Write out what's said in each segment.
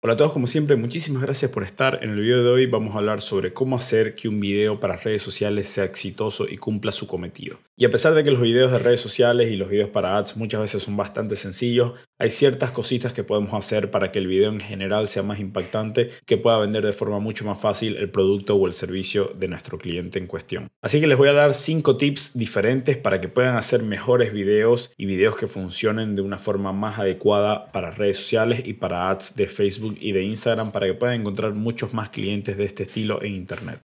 Hola a todos como siempre, muchísimas gracias por estar. En el video de hoy vamos a hablar sobre cómo hacer que un video para redes sociales sea exitoso y cumpla su cometido. Y a pesar de que los videos de redes sociales y los videos para ads muchas veces son bastante sencillos, hay ciertas cositas que podemos hacer para que el video en general sea más impactante, que pueda vender de forma mucho más fácil el producto o el servicio de nuestro cliente en cuestión. Así que les voy a dar 5 tips diferentes para que puedan hacer mejores videos y videos que funcionen de una forma más adecuada para redes sociales y para ads de Facebook y de Instagram para que puedan encontrar muchos más clientes de este estilo en Internet.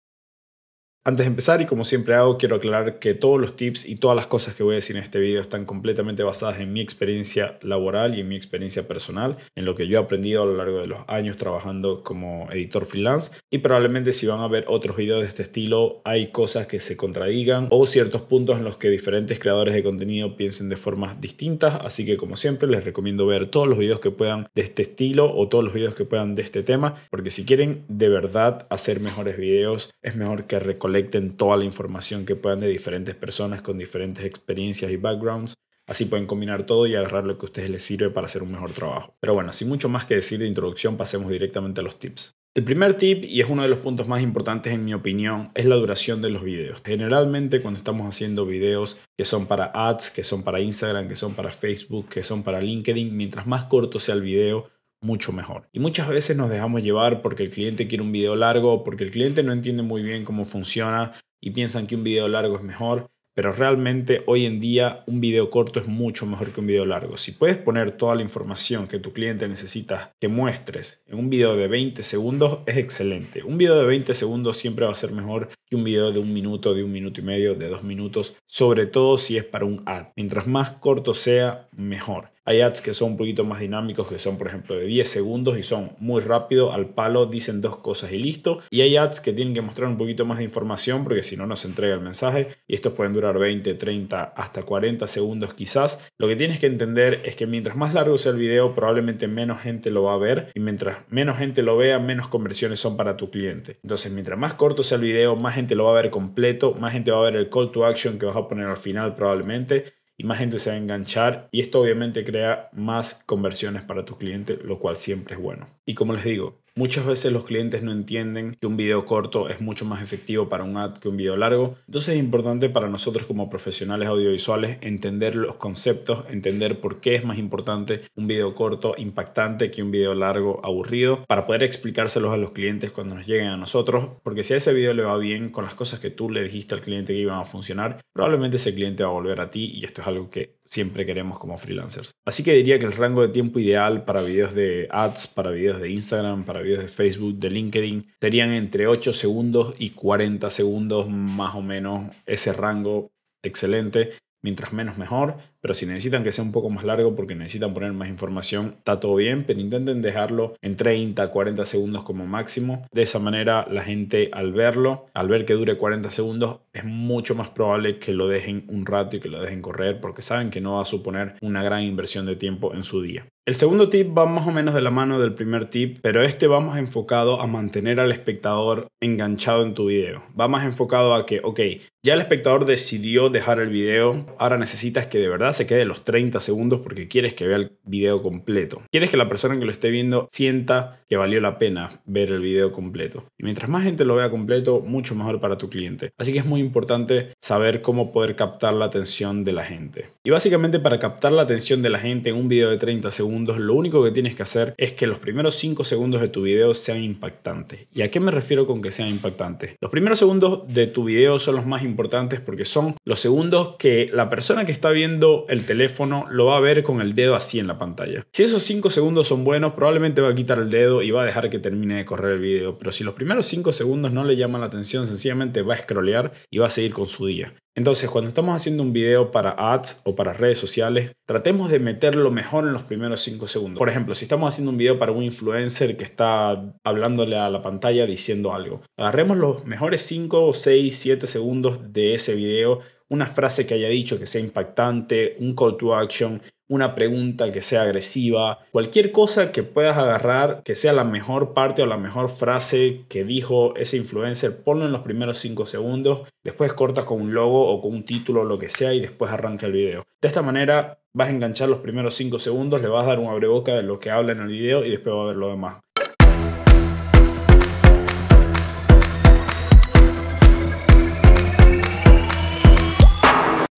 Antes de empezar, y como siempre hago, quiero aclarar que todos los tips y todas las cosas que voy a decir en este video están completamente basadas en mi experiencia laboral y en mi experiencia personal, en lo que yo he aprendido a lo largo de los años trabajando como editor freelance. Y probablemente si van a ver otros videos de este estilo, hay cosas que se contradigan o ciertos puntos en los que diferentes creadores de contenido piensen de formas distintas. Así que como siempre, les recomiendo ver todos los videos que puedan de este estilo o todos los videos que puedan de este tema, porque si quieren de verdad hacer mejores videos, es mejor que recolectar colecten toda la información que puedan de diferentes personas con diferentes experiencias y backgrounds. Así pueden combinar todo y agarrar lo que a ustedes les sirve para hacer un mejor trabajo. Pero bueno, sin mucho más que decir de introducción, pasemos directamente a los tips. El primer tip, y es uno de los puntos más importantes en mi opinión, es la duración de los videos. Generalmente cuando estamos haciendo videos que son para ads, que son para Instagram, que son para Facebook, que son para LinkedIn, mientras más corto sea el video, mucho mejor. Y muchas veces nos dejamos llevar porque el cliente quiere un video largo, porque el cliente no entiende muy bien cómo funciona y piensan que un video largo es mejor, pero realmente hoy en día un video corto es mucho mejor que un video largo. Si puedes poner toda la información que tu cliente necesita que muestres en un video de 20 segundos, es excelente. Un video de 20 segundos siempre va a ser mejor que un video de un minuto, de un minuto y medio, de dos minutos, sobre todo si es para un ad. Mientras más corto sea, mejor. Hay ads que son un poquito más dinámicos, que son por ejemplo de 10 segundos y son muy rápido, al palo, dicen dos cosas y listo. Y hay ads que tienen que mostrar un poquito más de información porque si no, no se entrega el mensaje. Y estos pueden durar 20, 30, hasta 40 segundos quizás. Lo que tienes que entender es que mientras más largo sea el video, probablemente menos gente lo va a ver. Y mientras menos gente lo vea, menos conversiones son para tu cliente. Entonces, mientras más corto sea el video, más gente lo va a ver completo, más gente va a ver el call to action que vas a poner al final probablemente más gente se va a enganchar y esto obviamente crea más conversiones para tu cliente, lo cual siempre es bueno. Y como les digo, Muchas veces los clientes no entienden que un video corto es mucho más efectivo para un ad que un video largo. Entonces es importante para nosotros como profesionales audiovisuales entender los conceptos, entender por qué es más importante un video corto impactante que un video largo aburrido, para poder explicárselos a los clientes cuando nos lleguen a nosotros. Porque si a ese video le va bien con las cosas que tú le dijiste al cliente que iban a funcionar, probablemente ese cliente va a volver a ti y esto es algo que siempre queremos como freelancers. Así que diría que el rango de tiempo ideal para videos de ads, para videos de Instagram, para videos de Facebook, de LinkedIn, serían entre 8 segundos y 40 segundos más o menos ese rango excelente. Mientras menos mejor, pero si necesitan que sea un poco más largo porque necesitan poner más información, está todo bien, pero intenten dejarlo en 30, 40 segundos como máximo. De esa manera la gente al verlo, al ver que dure 40 segundos, es mucho más probable que lo dejen un rato y que lo dejen correr porque saben que no va a suponer una gran inversión de tiempo en su día. El segundo tip va más o menos de la mano del primer tip, pero este va más enfocado a mantener al espectador enganchado en tu video. Va más enfocado a que, ok, ya el espectador decidió dejar el video, ahora necesitas que de verdad se quede los 30 segundos porque quieres que vea el video completo. Quieres que la persona que lo esté viendo sienta que valió la pena ver el video completo. Y mientras más gente lo vea completo, mucho mejor para tu cliente. Así que es muy importante saber cómo poder captar la atención de la gente. Y básicamente para captar la atención de la gente en un video de 30 segundos, lo único que tienes que hacer es que los primeros 5 segundos de tu video sean impactantes. ¿Y a qué me refiero con que sean impactantes? Los primeros segundos de tu video son los más importantes importantes porque son los segundos que la persona que está viendo el teléfono lo va a ver con el dedo así en la pantalla. Si esos 5 segundos son buenos, probablemente va a quitar el dedo y va a dejar que termine de correr el video. Pero si los primeros 5 segundos no le llaman la atención, sencillamente va a scrollear y va a seguir con su día. Entonces, cuando estamos haciendo un video para ads o para redes sociales, tratemos de meterlo mejor en los primeros 5 segundos. Por ejemplo, si estamos haciendo un video para un influencer que está hablándole a la pantalla diciendo algo, agarremos los mejores 5, 6, 7 segundos de ese video, una frase que haya dicho que sea impactante, un call to action, una pregunta que sea agresiva, cualquier cosa que puedas agarrar que sea la mejor parte o la mejor frase que dijo ese influencer, ponlo en los primeros 5 segundos, después cortas con un logo o con un título o lo que sea y después arranca el video. De esta manera vas a enganchar los primeros 5 segundos, le vas a dar un abreboca de lo que habla en el video y después va a ver lo demás.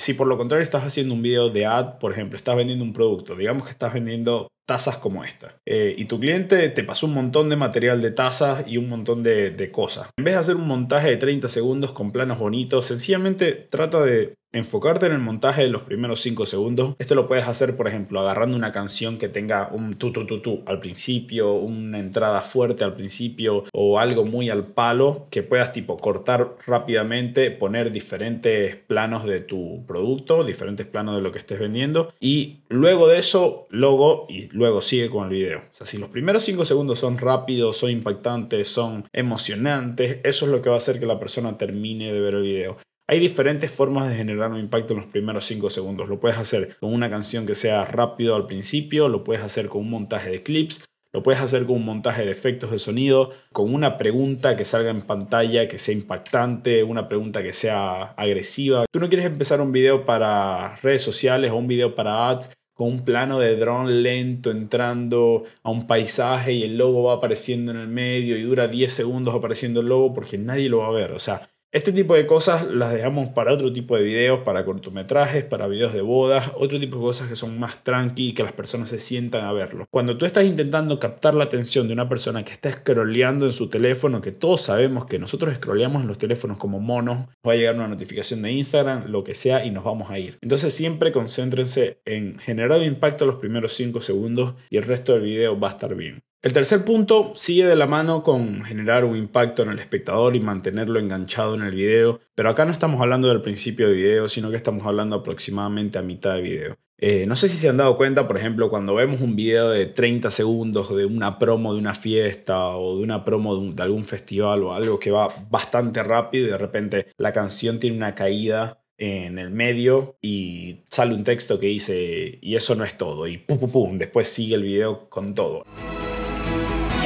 Si por lo contrario estás haciendo un video de ad, por ejemplo, estás vendiendo un producto, digamos que estás vendiendo tazas como esta, eh, y tu cliente te pasó un montón de material de tazas y un montón de, de cosas. En vez de hacer un montaje de 30 segundos con planos bonitos, sencillamente trata de enfocarte en el montaje de los primeros 5 segundos. Esto lo puedes hacer, por ejemplo, agarrando una canción que tenga un tu tu tu tu al principio, una entrada fuerte al principio o algo muy al palo que puedas tipo cortar rápidamente, poner diferentes planos de tu producto, diferentes planos de lo que estés vendiendo y luego de eso logo y luego sigue con el video. O sea, si los primeros 5 segundos son rápidos, son impactantes, son emocionantes, eso es lo que va a hacer que la persona termine de ver el video. Hay diferentes formas de generar un impacto en los primeros 5 segundos. Lo puedes hacer con una canción que sea rápido al principio, lo puedes hacer con un montaje de clips, lo puedes hacer con un montaje de efectos de sonido, con una pregunta que salga en pantalla que sea impactante, una pregunta que sea agresiva. Tú no quieres empezar un video para redes sociales o un video para ads con un plano de dron lento entrando a un paisaje y el logo va apareciendo en el medio y dura 10 segundos apareciendo el logo porque nadie lo va a ver. O sea, este tipo de cosas las dejamos para otro tipo de videos, para cortometrajes, para videos de bodas, otro tipo de cosas que son más tranqui y que las personas se sientan a verlo. Cuando tú estás intentando captar la atención de una persona que está scrolleando en su teléfono, que todos sabemos que nosotros scrolleamos en los teléfonos como monos, va a llegar una notificación de Instagram, lo que sea, y nos vamos a ir. Entonces siempre concéntrense en generar impacto los primeros 5 segundos y el resto del video va a estar bien. El tercer punto sigue de la mano con generar un impacto en el espectador y mantenerlo enganchado en el video, pero acá no estamos hablando del principio de video, sino que estamos hablando aproximadamente a mitad de video. Eh, no sé si se han dado cuenta, por ejemplo, cuando vemos un video de 30 segundos de una promo de una fiesta o de una promo de, de algún festival o algo que va bastante rápido y de repente la canción tiene una caída en el medio y sale un texto que dice y eso no es todo y pum pum pum, después sigue el video con todo.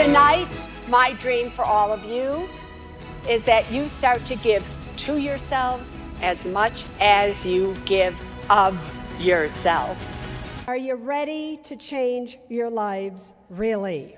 Tonight, my dream for all of you is that you start to give to yourselves as much as you give of yourselves. Are you ready to change your lives, really?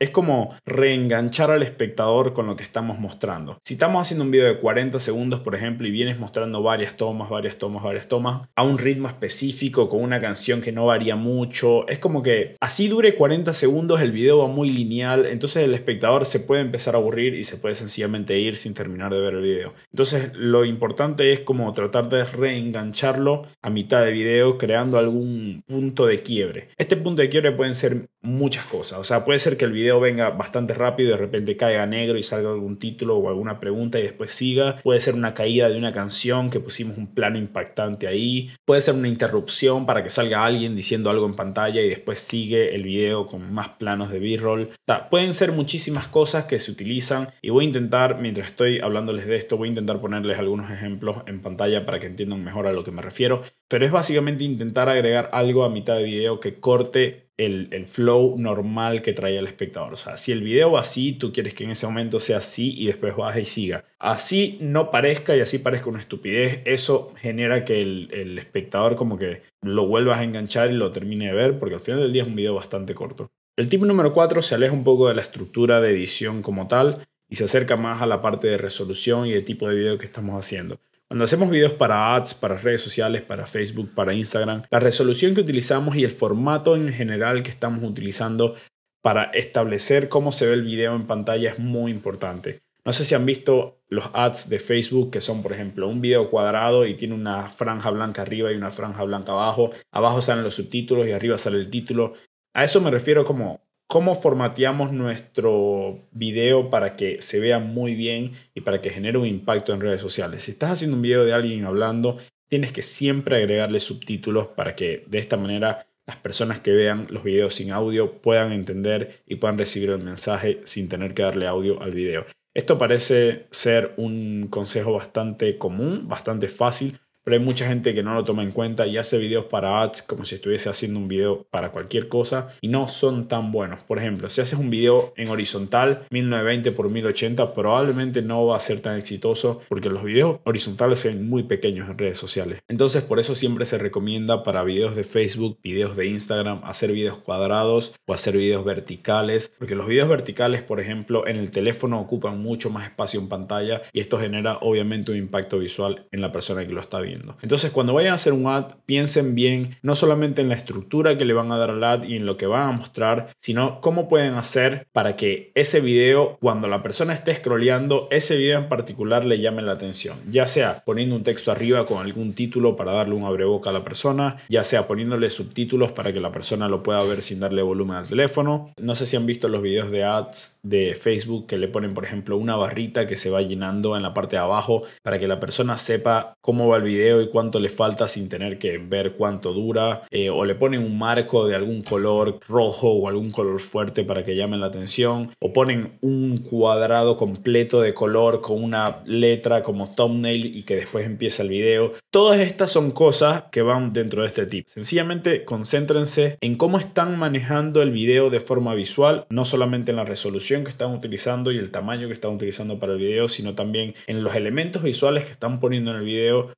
Es como reenganchar al espectador con lo que estamos mostrando. Si estamos haciendo un video de 40 segundos, por ejemplo, y vienes mostrando varias tomas, varias tomas, varias tomas, a un ritmo específico, con una canción que no varía mucho, es como que así dure 40 segundos, el video va muy lineal, entonces el espectador se puede empezar a aburrir y se puede sencillamente ir sin terminar de ver el video. Entonces lo importante es como tratar de reengancharlo a mitad de video, creando algún punto de quiebre. Este punto de quiebre pueden ser muchas cosas, o sea, puede ser que el video venga bastante rápido, de repente caiga negro y salga algún título o alguna pregunta y después siga. Puede ser una caída de una canción que pusimos un plano impactante ahí. Puede ser una interrupción para que salga alguien diciendo algo en pantalla y después sigue el video con más planos de b-roll. Pueden ser muchísimas cosas que se utilizan y voy a intentar, mientras estoy hablándoles de esto, voy a intentar ponerles algunos ejemplos en pantalla para que entiendan mejor a lo que me refiero. Pero es básicamente intentar agregar algo a mitad de video que corte el, flow normal que trae el espectador. O sea, si el video va así, tú quieres que en ese momento sea así y después baje y siga. Así no parezca y así parezca una estupidez, eso genera que el, el espectador como que lo vuelvas a enganchar y lo termine de ver, porque al final del día es un video bastante corto. El tip número 4 se aleja un poco de la estructura de edición como tal y se acerca más a la parte de resolución y el tipo de video que estamos haciendo. Cuando hacemos videos para ads, para redes sociales, para Facebook, para Instagram, la resolución que utilizamos y el formato en general que estamos utilizando para establecer cómo se ve el video en pantalla es muy importante. No sé si han visto los ads de Facebook que son, por ejemplo, un video cuadrado y tiene una franja blanca arriba y una franja blanca abajo. Abajo salen los subtítulos y arriba sale el título. A eso me refiero como cómo formateamos nuestro video para que se vea muy bien y para que genere un impacto en redes sociales. Si estás haciendo un video de alguien hablando, tienes que siempre agregarle subtítulos para que de esta manera las personas que vean los videos sin audio puedan entender y puedan recibir el mensaje sin tener que darle audio al video. Esto parece ser un consejo bastante común, bastante fácil, pero hay mucha gente que no lo toma en cuenta y hace videos para ads como si estuviese haciendo un video para cualquier cosa y no son tan buenos. Por ejemplo, si haces un video en horizontal 1920 x 1080 probablemente no va a ser tan exitoso porque los videos horizontales se muy pequeños en redes sociales. Entonces por eso siempre se recomienda para videos de Facebook, videos de Instagram, hacer videos cuadrados o hacer videos verticales, porque los videos verticales, por ejemplo, en el teléfono ocupan mucho más espacio en pantalla y esto genera obviamente un impacto visual en la persona que lo está viendo. Entonces, cuando vayan a hacer un ad, piensen bien no solamente en la estructura que le van a dar al ad y en lo que van a mostrar, sino cómo pueden hacer para que ese video, cuando la persona esté scrolleando, ese video en particular le llame la atención. Ya sea poniendo un texto arriba con algún título para darle un abreboca a la persona, ya sea poniéndole subtítulos para que la persona lo pueda ver sin darle volumen al teléfono. No sé si han visto los videos de ads de Facebook que le ponen, por ejemplo, una barrita que se va llenando en la parte de abajo para que la persona sepa cómo va el video y cuánto le falta sin tener que ver cuánto dura. Eh, o le ponen un marco de algún color rojo o algún color fuerte para que llamen la atención. O ponen un cuadrado completo de color con una letra como thumbnail y que después empieza el video. Todas estas son cosas que van dentro de este tip. Sencillamente concéntrense en cómo están manejando el video de forma visual, no solamente en la resolución que están utilizando y el tamaño que están utilizando para el video, sino también en los elementos visuales que están poniendo en el video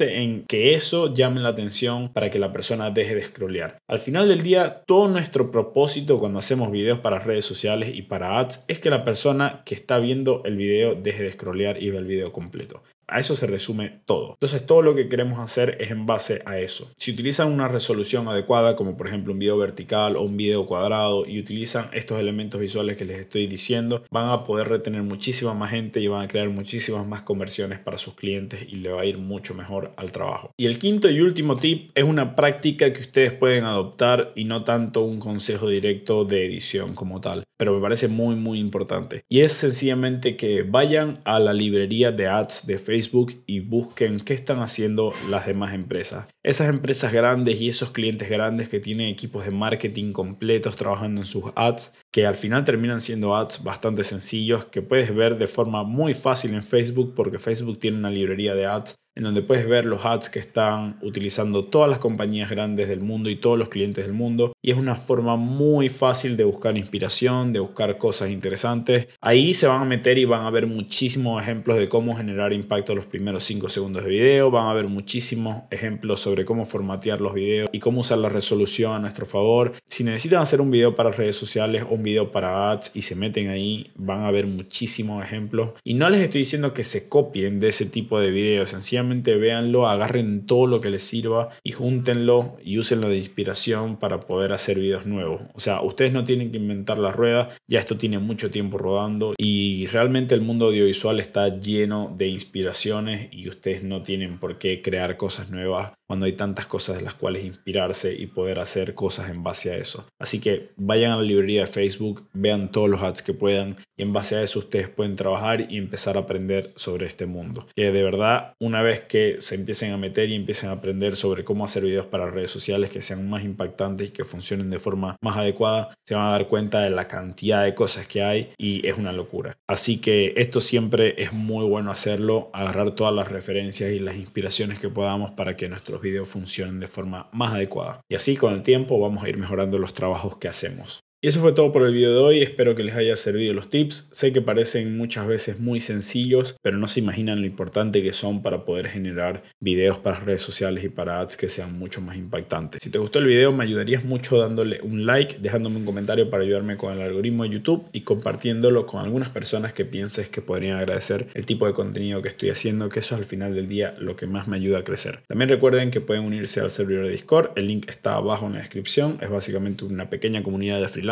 en que eso llame la atención para que la persona deje de scrollear. Al final del día, todo nuestro propósito cuando hacemos videos para redes sociales y para ads es que la persona que está viendo el video deje de scrollear y vea el video completo. A eso se resume todo. Entonces todo lo que queremos hacer es en base a eso. Si utilizan una resolución adecuada, como por ejemplo un video vertical o un video cuadrado, y utilizan estos elementos visuales que les estoy diciendo, van a poder retener muchísima más gente y van a crear muchísimas más conversiones para sus clientes y le va a ir mucho mejor al trabajo. Y el quinto y último tip es una práctica que ustedes pueden adoptar y no tanto un consejo directo de edición como tal pero me parece muy muy importante. Y es sencillamente que vayan a la librería de ads de Facebook y busquen qué están haciendo las demás empresas. Esas empresas grandes y esos clientes grandes que tienen equipos de marketing completos trabajando en sus ads que al final terminan siendo ads bastante sencillos que puedes ver de forma muy fácil en Facebook porque Facebook tiene una librería de ads en donde puedes ver los ads que están utilizando todas las compañías grandes del mundo y todos los clientes del mundo. Y es una forma muy fácil de buscar inspiración, de buscar cosas interesantes. Ahí se van a meter y van a ver muchísimos ejemplos de cómo generar impacto los primeros 5 segundos de video. Van a ver muchísimos ejemplos sobre cómo formatear los videos y cómo usar la resolución a nuestro favor. Si necesitan hacer un video para redes sociales o un video para ads y se meten ahí, van a ver muchísimos ejemplos. Y no les estoy diciendo que se copien de ese tipo de videos, sencillamente véanlo, agarren todo lo que les sirva y júntenlo y úsenlo de inspiración para poder hacer videos nuevos. O sea, ustedes no tienen que inventar la rueda, ya esto tiene mucho tiempo rodando y realmente el mundo audiovisual está lleno de inspiraciones y ustedes no tienen por qué crear cosas nuevas cuando hay tantas cosas de las cuales inspirarse y poder hacer cosas en base a eso. Así que vayan a la librería de Facebook, vean todos los ads que puedan y en base a eso ustedes pueden trabajar y empezar a aprender sobre este mundo. Que de verdad, una vez que se empiecen a meter y empiecen a aprender sobre cómo hacer videos para redes sociales que sean más impactantes y que funcionen de forma más adecuada, se van a dar cuenta de la cantidad de cosas que hay y es una locura. Así que esto siempre es muy bueno hacerlo, agarrar todas las referencias y las inspiraciones que podamos para que nuestros los funcionen de forma más adecuada. Y así con el tiempo vamos a ir mejorando los trabajos que hacemos. Y eso fue todo por el video de hoy, espero que les haya servido los tips. Sé que parecen muchas veces muy sencillos, pero no se imaginan lo importante que son para poder generar videos para redes sociales y para ads que sean mucho más impactantes. Si te gustó el video me ayudarías mucho dándole un like, dejándome un comentario para ayudarme con el algoritmo de YouTube y compartiéndolo con algunas personas que pienses que podrían agradecer el tipo de contenido que estoy haciendo, que eso es al final del día lo que más me ayuda a crecer. También recuerden que pueden unirse al servidor de Discord, el link está abajo en la descripción, es básicamente una pequeña comunidad de freelancers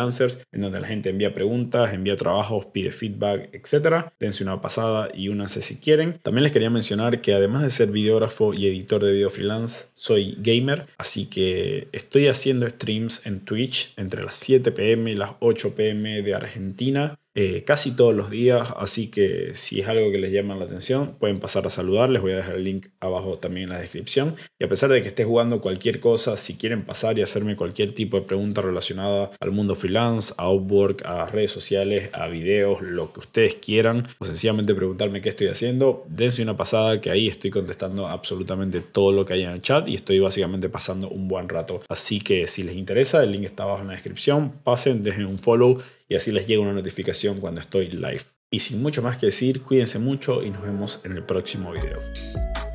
en donde la gente envía preguntas, envía trabajos, pide feedback, etc. Dense una pasada y únanse si quieren. También les quería mencionar que además de ser videógrafo y editor de video freelance, soy gamer, así que estoy haciendo streams en Twitch entre las 7 pm y las 8 pm de Argentina. Eh, casi todos los días, así que si es algo que les llama la atención, pueden pasar a saludar, les voy a dejar el link abajo también en la descripción. Y a pesar de que esté jugando cualquier cosa, si quieren pasar y hacerme cualquier tipo de pregunta relacionada al mundo freelance, a Upwork, a redes sociales, a videos, lo que ustedes quieran, o sencillamente preguntarme qué estoy haciendo, dense una pasada que ahí estoy contestando absolutamente todo lo que hay en el chat y estoy básicamente pasando un buen rato. Así que si les interesa, el link está abajo en la descripción, pasen, dejen un follow y así les llega una notificación cuando estoy live. Y sin mucho más que decir, cuídense mucho y nos vemos en el próximo video.